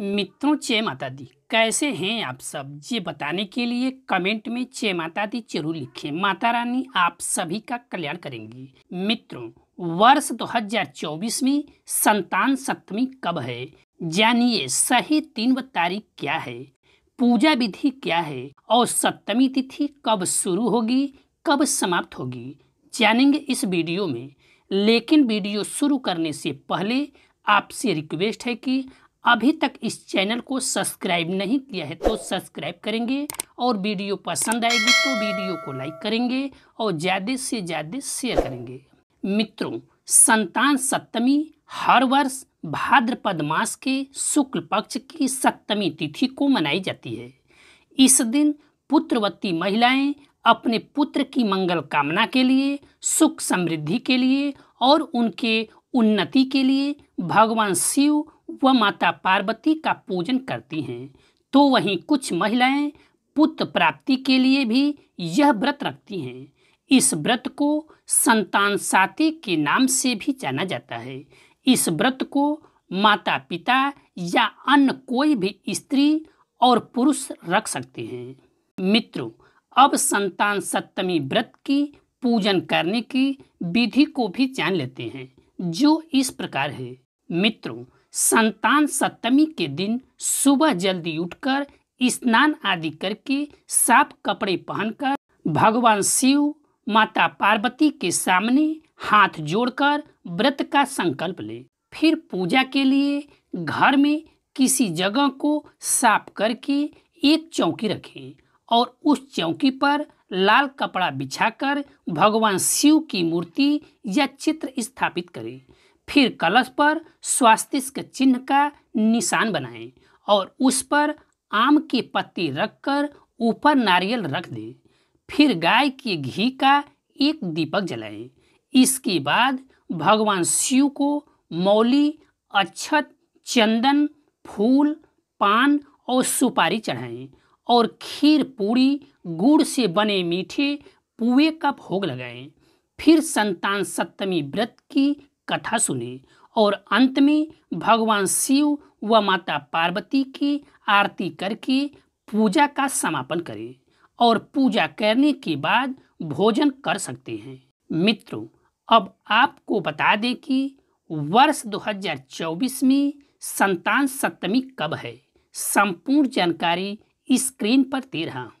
मित्रों चे माता दी कैसे हैं आप सब ये बताने के लिए कमेंट में चे माता दी जरूर लिखे माता रानी आप सभी का कल्याण करेंगी मित्रों वर्ष 2024 में संतान सप्तमी कब है जानिए सही तीन व तारीख क्या है पूजा विधि क्या है और सप्तमी तिथि कब शुरू होगी कब समाप्त होगी जानेंगे इस वीडियो में लेकिन वीडियो शुरू करने से पहले आपसे रिक्वेस्ट है कि अभी तक इस चैनल को सब्सक्राइब नहीं किया है तो सब्सक्राइब करेंगे और वीडियो पसंद आएगी तो वीडियो को लाइक करेंगे और ज़्यादा से ज़्यादा शेयर करेंगे मित्रों संतान सप्तमी हर वर्ष भाद्रपद मास के शुक्ल पक्ष की सप्तमी तिथि को मनाई जाती है इस दिन पुत्रवती महिलाएं अपने पुत्र की मंगल कामना के लिए सुख समृद्धि के लिए और उनके उन्नति के लिए भगवान शिव व माता पार्वती का पूजन करती हैं तो वहीं कुछ महिलाएं पुत्र प्राप्ति के लिए भी यह व्रत रखती हैं इस व्रत को संतान साती के नाम से भी जाना जाता है इस व्रत को माता पिता या अन्य कोई भी स्त्री और पुरुष रख सकते हैं मित्रों अब संतान सप्तमी व्रत की पूजन करने की विधि को भी जान लेते हैं जो इस प्रकार है मित्रों संतान सप्तमी के दिन सुबह जल्दी उठकर स्नान आदि करके साफ कपड़े पहनकर भगवान शिव माता पार्वती के सामने हाथ जोड़कर व्रत का संकल्प ले फिर पूजा के लिए घर में किसी जगह को साफ करके एक चौकी रखें और उस चौकी पर लाल कपड़ा बिछाकर भगवान शिव की मूर्ति या चित्र स्थापित करें फिर कलश पर स्वास्तिक चिन्ह का निशान बनाएं और उस पर आम की पत्ती रखकर ऊपर नारियल रख दें फिर गाय के घी का एक दीपक जलाएं इसके बाद भगवान शिव को मौली अक्षत चंदन फूल पान और सुपारी चढ़ाएं और खीर पूड़ी गुड़ से बने मीठे पुए का भोग लगाएं फिर संतान सप्तमी व्रत की कथा सुनी और अंत में भगवान शिव व माता पार्वती की आरती करके पूजा का समापन करें और पूजा करने के बाद भोजन कर सकते हैं मित्रों अब आपको बता दें कि वर्ष 2024 में संतान सप्तमी कब है संपूर्ण जानकारी स्क्रीन पर दे रहा हूँ